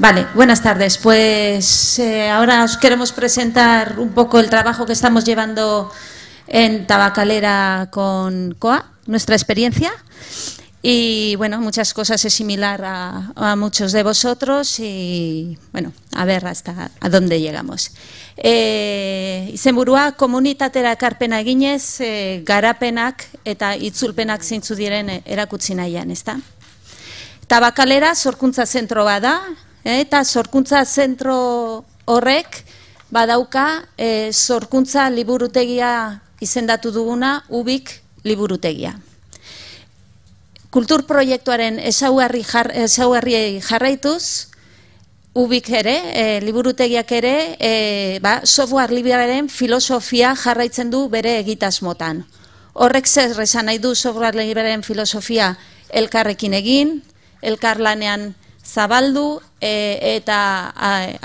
Vale, buenas tardes. Pues eh, ahora os queremos presentar un poco el trabajo que estamos llevando en Tabacalera con COA, nuestra experiencia. Y bueno, muchas cosas es similar a, muchos de vosotros y bueno, a ver hasta a dónde llegamos. Eh izenburua komunitatera ekarpena eginez, eh, garapenak eta itzulpenak zeintzu diren erakutsi nahian, Tabacalera, Tabakalera sorkuntza zentro bada, Eh, eta zorkuntza zentro horrek badauka e, eh, zorkuntza liburutegia izendatu duguna ubik liburutegia. Kulturproiektuaren proiektuaren jarraituz, ubik ere, eh, liburutegiak ere, e, ba, software librearen filosofia jarraitzen du bere egitasmotan. Horrek zer esan nahi du software librearen filosofia elkarrekin egin, elkarlanean lanean zabaldu e, eta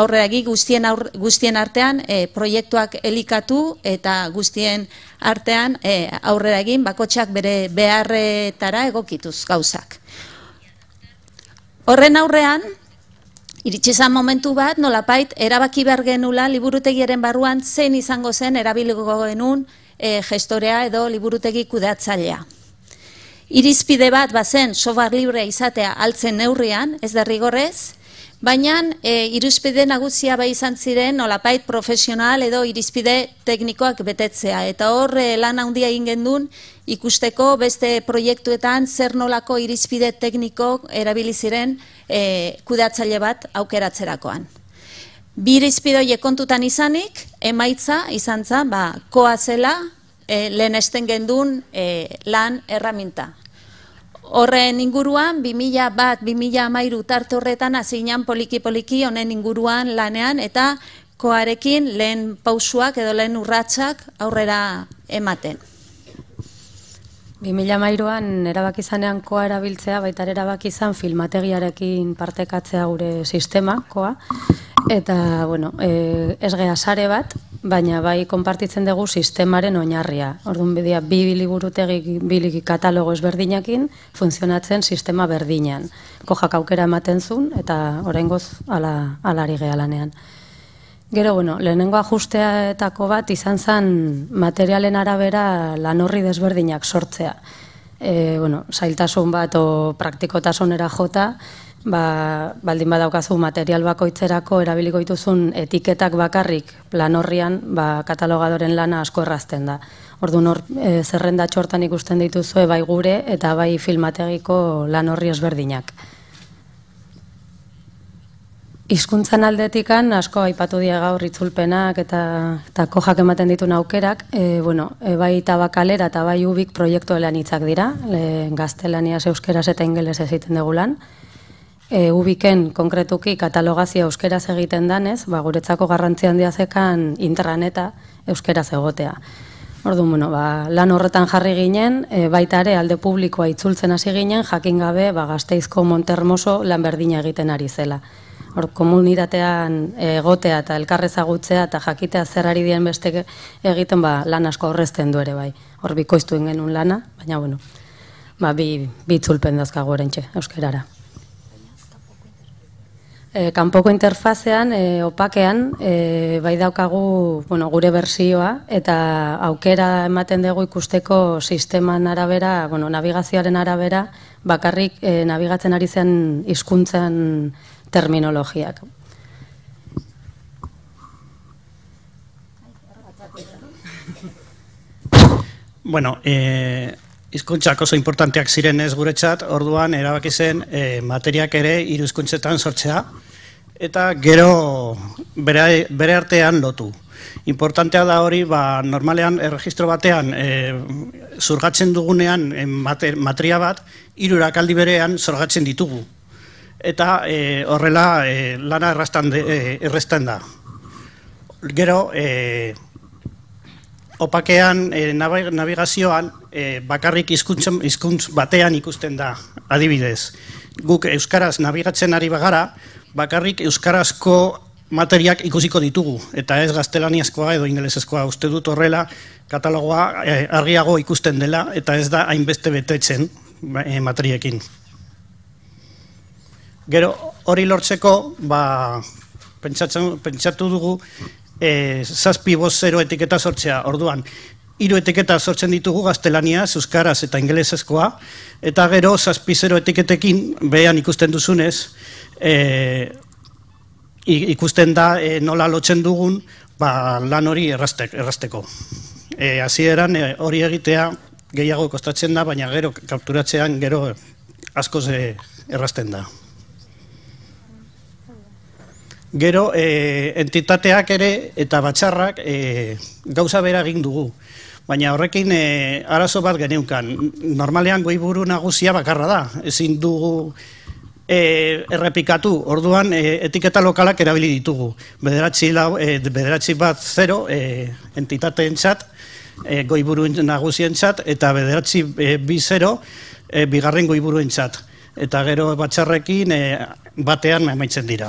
aurrera egi guztien, aur, guztien artean e, proiektuak elikatu eta guztien artean e, aurrera egin bakotxak bere beharretara egokituz gauzak. Horren aurrean, iritsi momentu bat, nolapait, erabaki behar genula liburutegiaren barruan zen izango zen erabiliko genuen e, gestorea edo liburutegi kudatzailea irizpide bat bazen sobar librea izatea altzen neurrian, ez rigorrez, baina e, irizpide nagusia bai izan ziren olapait profesional edo irizpide teknikoak betetzea. Eta horre lan handia egin gendun ikusteko beste proiektuetan zer nolako irizpide tekniko erabili ziren e, kudatzaile bat aukeratzerakoan. Bi horiek kontutan izanik, emaitza izan zen, ba, koa zela, Eh, lehen esten gendun eh, lan erraminta. Horren inguruan, 2000 bat, 2000 amairu tarte horretan azinan poliki-poliki honen inguruan lanean eta koarekin lehen pausuak edo lehen urratxak aurrera ematen. 2008-an erabak koa erabiltzea, baita erabak izan filmategiarekin partekatzea gure sistema koa. Eta, bueno, eh, ez geha sare bat, baina bai konpartitzen dugu sistemaren oinarria. Orduan bidea bi biliburutegi bilik katalogo ezberdinekin funtzionatzen sistema berdinean. Kojak aukera ematen zuen eta oraingoz ala alari gehalanean. Gero, bueno, lehenengo ajusteetako bat izan zen materialen arabera lan horri desberdinak sortzea. E, bueno, zailtasun bat o praktikotasunera jota, ba, baldin badaukazu material bakoitzerako erabiliko dituzun etiketak bakarrik plan horrian ba, katalogadoren lana asko errazten da. Ordu nor e, zerrenda txortan ikusten dituzue bai gure eta bai filmategiko lan horri ezberdinak. Hizkuntzan aldetikan asko aipatu die gaur itzulpenak eta eta kojak ematen ditu aukerak, e, bueno, e, bai tabakalera eta bai ubik proiektu hitzak dira, e, gaztelaniaz, euskeraz eta ingelesez egiten degulan. E, ubiken konkretuki katalogazia euskeraz egiten danez, ba, guretzako garrantzi handia zekan intraneta euskeraz egotea. Ordu, bueno, ba, lan horretan jarri ginen, e, baita ere alde publikoa itzultzen hasi ginen, jakin gabe ba, gazteizko montermoso lan egiten ari zela. Hor, komunitatean egotea eta elkarrezagutzea eta jakitea zerari dien beste egiten ba, lan asko horrezten du ere bai. Hor, bikoiztu ingenun lana, baina bueno, ba, bi, bi itzulpen euskerara. E, kanpoko interfazean, e, opakean, e, bai daukagu bueno, gure bersioa eta aukera ematen dugu ikusteko sisteman arabera, bueno, navigazioaren arabera, bakarrik e, navigatzen ari zen hizkuntzan terminologiak. Bueno, e, izkuntzak oso importanteak ziren ez guretzat, orduan erabaki zen e, materiak ere hiru sortzea, eta gero bere, artean lotu. Importantea da hori, ba, normalean erregistro batean e, zurgatzen dugunean eh, mater, matria bat, irurak aldi berean zurgatzen ditugu. Eta e, horrela e, lana errastan, de, e, da. Gero, e, opakean, e, navigazioan, e, bakarrik izkuntz batean ikusten da, adibidez guk euskaraz nabigatzen ari bagara, bakarrik euskarazko materiak ikusiko ditugu, eta ez gaztelaniazkoa edo ingelesezkoa uste dut horrela, katalogoa eh, argiago ikusten dela, eta ez da hainbeste betetzen eh, materiekin. Gero, hori lortzeko, ba, pentsatu dugu, eh, zazpi bozero sortzea, orduan, hiru etiketa sortzen ditugu gaztelania, euskaraz eta inglesezkoa, eta gero zazpizero etiketekin, behan ikusten duzunez, e, ikusten da e, nola lotzen dugun, ba, lan hori errazteko. E, Errastek, e, hori egitea gehiago kostatzen da, baina gero kapturatzean gero askoz errasten errazten da. Gero, e, entitateak ere eta batxarrak e, eh, gauza bera egin dugu. Baina horrekin e, arazo bat geneukan. Normalean goi buru nagusia bakarra da. Ezin dugu e, errepikatu. Orduan e, etiketa lokalak erabili ditugu. Bederatzi, lau, e, bederatzi bat zero e, entitate entzat, goi buru nagusia eta bederatzi e, bi zero bigarren goi buru Eta gero batxarrekin e, batean emaitzen dira.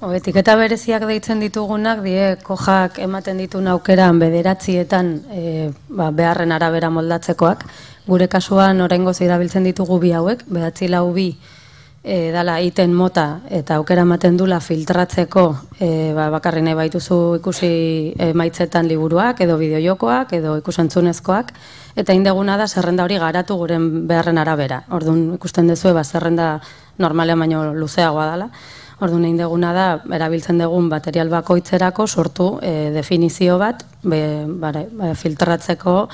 Etiketa bereziak deitzen ditugunak, die kojak ematen ditu aukeran bederatzietan e, ba, beharren arabera moldatzekoak. Gure kasuan orengo zirabiltzen ditugu bi hauek, bedatzi lau bi e, dala iten mota eta aukera ematen dula filtratzeko e, ba, bakarri baituzu ikusi e, maitzetan liburuak edo bideojokoak edo ikusentzunezkoak eta indeguna da zerrenda hori garatu guren beharren arabera. Orduan ikusten dezue ba, zerrenda normalean baino luzeagoa dela. dala. Ordu nein da, erabiltzen dugun material bakoitzerako sortu eh, definizio bat be, ba, filtratzeko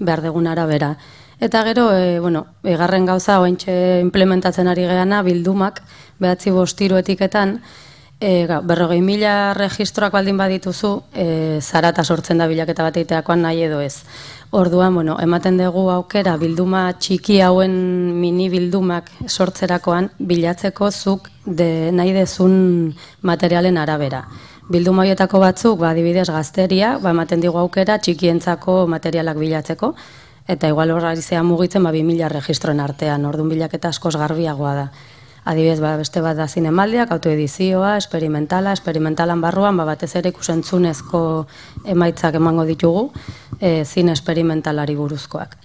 behar degun arabera. Eta gero, e, bueno, egarren gauza, ointxe implementatzen ari geana, bildumak, behatzi bostiru etiketan, E, berrogei mila registroak baldin badituzu, e, eh, zara sortzen da bilaketa bat nahi edo ez. Orduan, bueno, ematen dugu aukera bilduma txiki hauen mini bildumak sortzerakoan bilatzeko zuk de, nahi dezun materialen arabera. Bilduma hoietako batzuk, ba, adibidez gazteria, ba, ematen digu aukera txikientzako materialak bilatzeko, eta igual horra mugitzen, ba, bi mila registroen artean, orduan bilaketa askoz garbiagoa da. Adibidez, ba, beste bat da zinemaldiak, autoedizioa, esperimentala, esperimentalan barruan, ba, batez ere ikusentzunezko emaitzak emango ditugu, e, zine esperimentalari buruzkoak.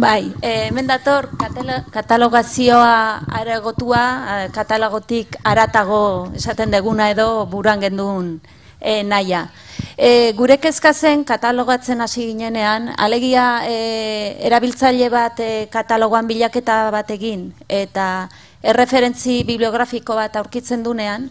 Bai, eh, hemen dator katalogazioa aregotua, eh, katalogotik aratago esaten deguna edo buran gendun e, eh, naia. E, eh, gure kezkazen katalogatzen hasi ginenean, alegia e, erabiltzaile bat e, katalogoan bilaketa bat egin, eta erreferentzi bibliografiko bat aurkitzen dunean,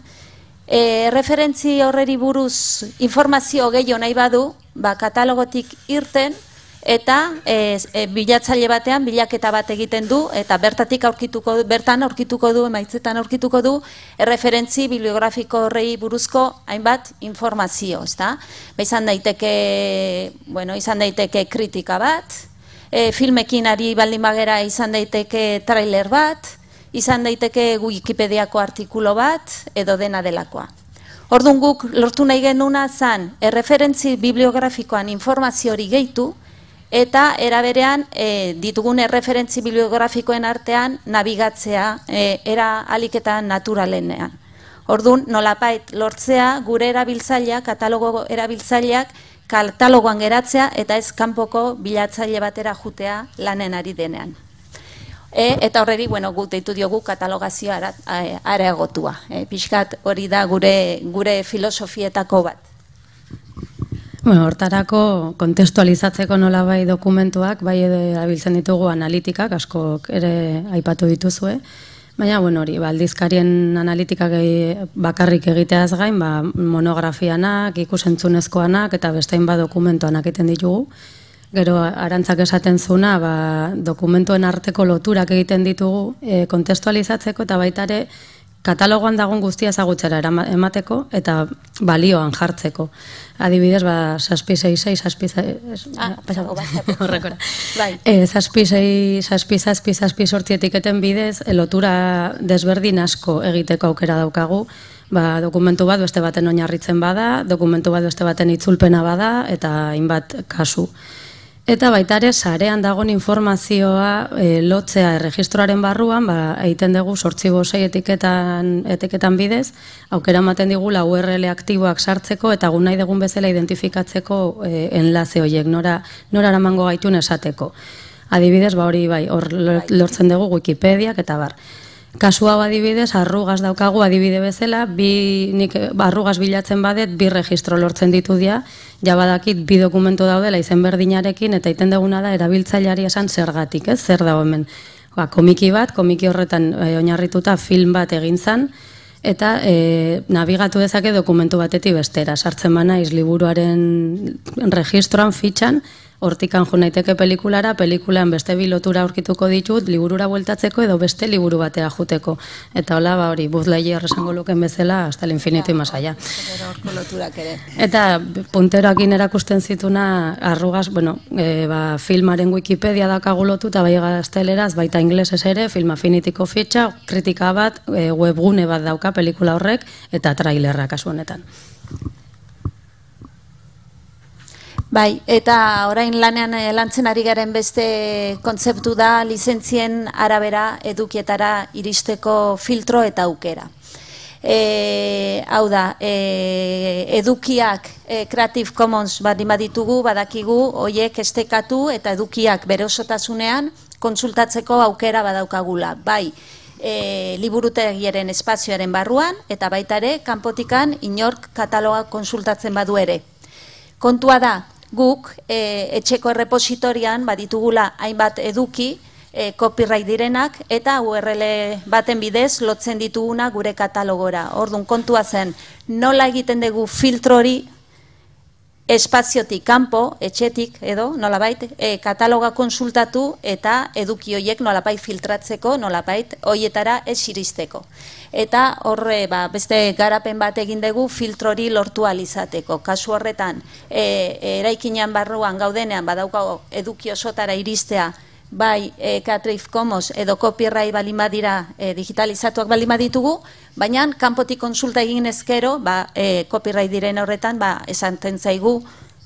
e, erreferentzi horreri buruz informazio gehiago nahi badu, ba, katalogotik irten, eta ez, e, bilatzaile batean bilaketa bat egiten du eta bertatik aurkituko bertan aurkituko du emaitzetan aurkituko du erreferentzi bibliografiko horrei buruzko hainbat informazio, ezta? Ba izan daiteke, bueno, izan daiteke kritika bat, e, filmekin ari baldin bagera izan daiteke trailer bat, izan daiteke Wikipediako artikulu bat edo dena delakoa. Orduan guk lortu nahi genuna zan erreferentzi bibliografikoan informazio hori geitu, eta eraberean e, eh, ditugun erreferentzi bibliografikoen artean nabigatzea e, era aliketa naturalenean. Ordun nolapait lortzea gure erabiltzaileak, katalogo erabiltzaileak, katalogoan geratzea eta ez kanpoko bilatzaile batera jutea lanen ari denean. E, eta horreri, bueno, gut deitu diogu katalogazioa eh, areagotua. E, pixkat hori da gure, gure filosofietako bat. Bueno, hortarako kontestualizatzeko nola bai dokumentuak, bai abiltzen ditugu analitikak, asko ere aipatu dituzue. Baina, bueno, hori, baldizkarien ba, analitikak bakarrik egiteaz gain, ba, monografianak, ikusentzunezkoanak eta bestein ba dokumentuanak egiten ditugu. Gero, arantzak esaten zuna, ba, dokumentuen arteko loturak egiten ditugu e, kontestualizatzeko eta baitare, ere katalogoan dagoen guztia ezagutzera emateko eta balioan jartzeko. Adibidez, ba, saspi zei zei, saspi zei... Ah, etiketen bidez, eh, lotura desberdin asko egiteko aukera daukagu, ba, dokumentu bat beste baten oinarritzen bada, dokumentu bat beste baten itzulpena bada, eta hainbat kasu. Eta baita ere, sarean dagoen informazioa eh, lotzea erregistroaren barruan, ba, egiten dugu sortzi bosei etiketan, etiketan bidez, aukera ematen digula URL aktiboak sartzeko eta gu nahi dugun bezala identifikatzeko e, enlaze horiek nora, nora aramango gaitun esateko. Adibidez, ba hori bai, hor bai. lortzen dugu Wikipediak eta bar. Kasua badibidez, arrugaz daukagu adibide bezala, bi, nik, arrugaz bilatzen badet, bi registro lortzen ditu dia, jabadakit bi dokumento daudela izen berdinarekin, eta iten deguna da, erabiltzaileari esan zergatik, ez, zer da hemen. Ba, komiki bat, komiki horretan e, oinarrituta film bat egin eta e, nabigatu dezake dokumentu batetik bestera, sartzen bana izliburuaren registroan, fitxan, hortikan jo naiteke pelikulara, pelikulan beste bi lotura aurkituko ditut, liburura bueltatzeko edo beste liburu batea joteko. Eta hola, ba hori, buzlaia erresango luken bezala hasta el infinito y más Eta punteroekin erakusten zituna arrugaz, bueno, e, ba, filmaren Wikipedia dakago eta ta bai gazteleraz, baita ingelesez ere, film afinitiko fitxa, kritika bat, e, webgune bat dauka pelikula horrek eta trailerra kasu honetan. Bai, eta orain lanean eh, lantzen ari garen beste kontzeptu da lizentzien arabera edukietara iristeko filtro eta aukera. E, hau da, e, edukiak Creative Commons bat ditugu, badakigu, hoiek estekatu eta edukiak bere osotasunean kontsultatzeko aukera badaukagula. Bai, e, liburutegiaren espazioaren barruan eta baita ere, kanpotikan inork kataloga kontsultatzen badu ere. Kontua da, guk e, etxeko errepositorian baditugula hainbat eduki e, copyright direnak eta URL baten bidez lotzen dituguna gure katalogora. Ordun kontua zen, nola egiten dugu filtro hori espaziotik kanpo, etxetik edo nolabait, e, kataloga konsultatu eta eduki horiek nolabait filtratzeko, nolabait hoietara ez iristeko. Eta horre ba, beste garapen bat egin dugu filtrori lortu alizateko. Kasu horretan, e, eraikinean barruan gaudenean badaukago eduki osotara iristea bai e, eh, Creative Commons edo copyright balin badira e, digitalizatuak balin ditugu, baina kanpotik konsulta egin ezkero, ba, e, copyright diren horretan, ba, esanten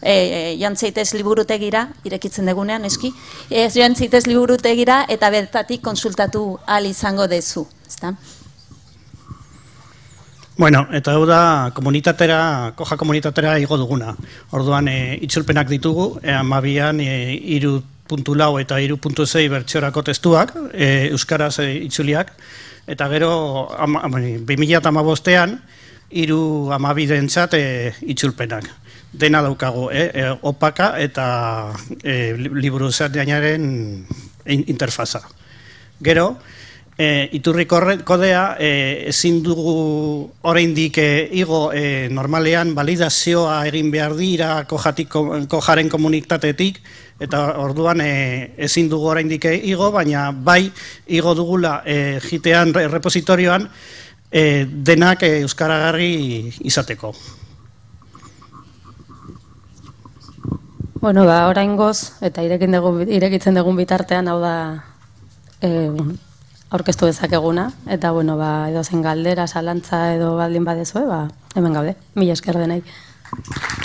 e, jantzeitez liburutegira, irekitzen degunean eski, e, jantzeitez liburutegira eta bertatik konsultatu al izango dezu. Ezta? Bueno, eta hau da komunitatera, koja komunitatera igo duguna. Orduan e, itzulpenak ditugu, ean mabian e, irut 2.4 eta 3.6 bertsiorako testuak, e, euskaraz e, itzuliak eta gero 2015ean 312 amabidentzat e, itzulpenak. Dena daukago, e, e, opaka eta eh liburu interfaza. Gero, E, iturri kodea e, ezin dugu oraindik e, igo normalean validazioa egin behar dira kojatik, kojaren komunitatetik eta orduan e, ezin dugu oraindik igo baina bai igo dugula e, jitean repositorioan e, denak e, euskaragarri izateko. Bueno, ba, oraingoz eta irekin dugu, irekitzen dugun bitartean, hau da, e, aurkeztu dezakeguna, eta bueno, ba, edo zen galdera, salantza edo baldin badezue, eh, ba, hemen gaude, mila esker denei. Thank